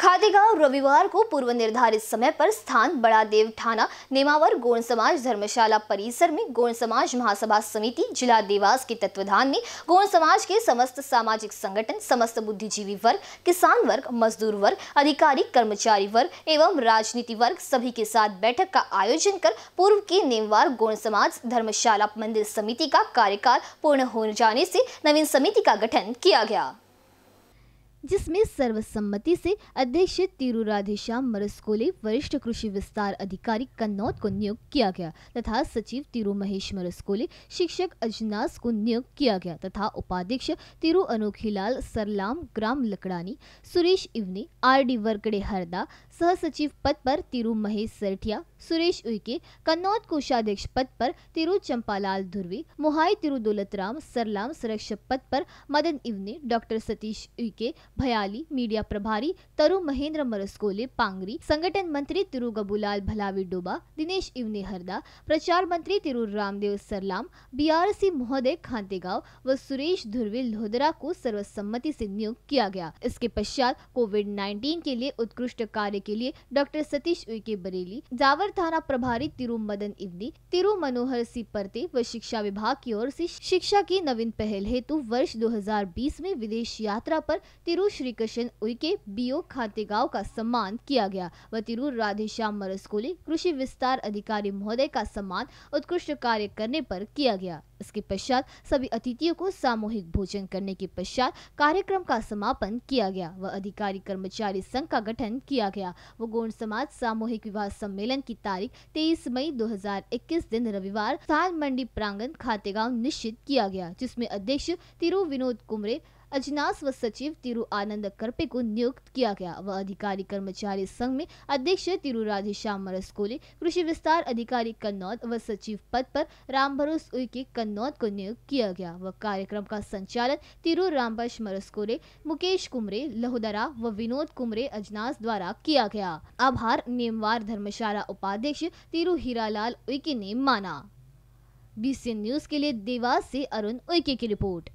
खातेगांव रविवार को पूर्व निर्धारित समय पर स्थान बड़ा देव थाना नेमावर गोण समाज धर्मशाला परिसर में गोण समाज महासभा समिति जिला देवास के तत्वधान में गोण समाज के समस्त सामाजिक संगठन समस्त बुद्धिजीवी वर्ग किसान वर्ग मजदूर वर्ग अधिकारी कर्मचारी वर्ग एवं राजनीति वर्ग सभी के साथ बैठक का आयोजन कर पूर्व के नेमवार गोण समाज धर्मशाला मंदिर समिति का कार्यकाल पूर्ण हो जाने से नवीन समिति का गठन किया गया जिसमें सर्वसम्मति से अध्यक्ष तिरुराधेश्याम मरसकोले वरिष्ठ कृषि विस्तार अधिकारी कन्नौत को नियुक्त किया गया तथा सचिव तिरु महेश मरसकोले शिक्षक अजनास को नियुक्त किया गया तथा उपाध्यक्ष तिरु अनोखीलाल सरलाम ग्राम लकड़ानी सुरेश इवनी आर डी वर्कडे हरदा सह सचिव पद पर तिरु महेश सेठिया सुरेश उइके कन्नौज कोषाध्यक्ष पद पर तिरु चंपालाल धुर्वे मोहाई तिरु दौलतराम सरलाम सुरक्षा पद पर मदन इवने डॉक्टर सतीश उइके भयाली मीडिया प्रभारी तरु महेंद्र मरसकोले पांगरी संगठन मंत्री तिरु गबुलाल भलावी डोबा दिनेश इवने हरदा प्रचार मंत्री तिरु रामदेव सरलाम बी महोदय खांतेगांव व सुरेश धुर्वे लोहदरा को सर्वसम्मति से नियुक्त किया गया इसके पश्चात कोविड नाइन्टीन के लिए उत्कृष्ट कार्य के लिए डॉक्टर सतीश उइके बरेली जावर थाना प्रभारी तिरु मदन इवनी तिरु मनोहर सिंह परते व शिक्षा विभाग की ओर से शिक्षा की नवीन पहल हेतु वर्ष 2020 में विदेश यात्रा पर तिरु श्री कृष्ण उइके बीओ गाँव का सम्मान किया गया व तिरु राधेश्याम मरसकोली कृषि विस्तार अधिकारी महोदय का सम्मान उत्कृष्ट कार्य करने पर किया गया इसके पश्चात सभी अतिथियों को सामूहिक भोजन करने के पश्चात कार्यक्रम का समापन किया गया व अधिकारी कर्मचारी संघ का गठन किया गया किया वो गोंड समाज सामूहिक विवाह सम्मेलन की तारीख 23 मई 2021 दिन रविवार स्थान मंडी प्रांगण खातेगांव निश्चित किया गया जिसमें अध्यक्ष तिरु विनोद कुमरे अजनास व सचिव तिरु आनंद करपे को नियुक्त किया गया व अधिकारी कर्मचारी संघ में अध्यक्ष तिरु राधेश्याम मरसकोले कृषि विस्तार अधिकारी कन्नौद व सचिव पद पर राम भरोस उइके कन्नौद को नियुक्त किया गया व कार्यक्रम का संचालन तिरु रामबश मरसकोले मुकेश कुमरे लहुदरा व विनोद कुमरे अजनास द्वारा किया गया आभार नेमवार धर्मशाला उपाध्यक्ष तिरु हीरालाल उइके ने माना बीसीएन न्यूज के लिए देवास से अरुण उइके की रिपोर्ट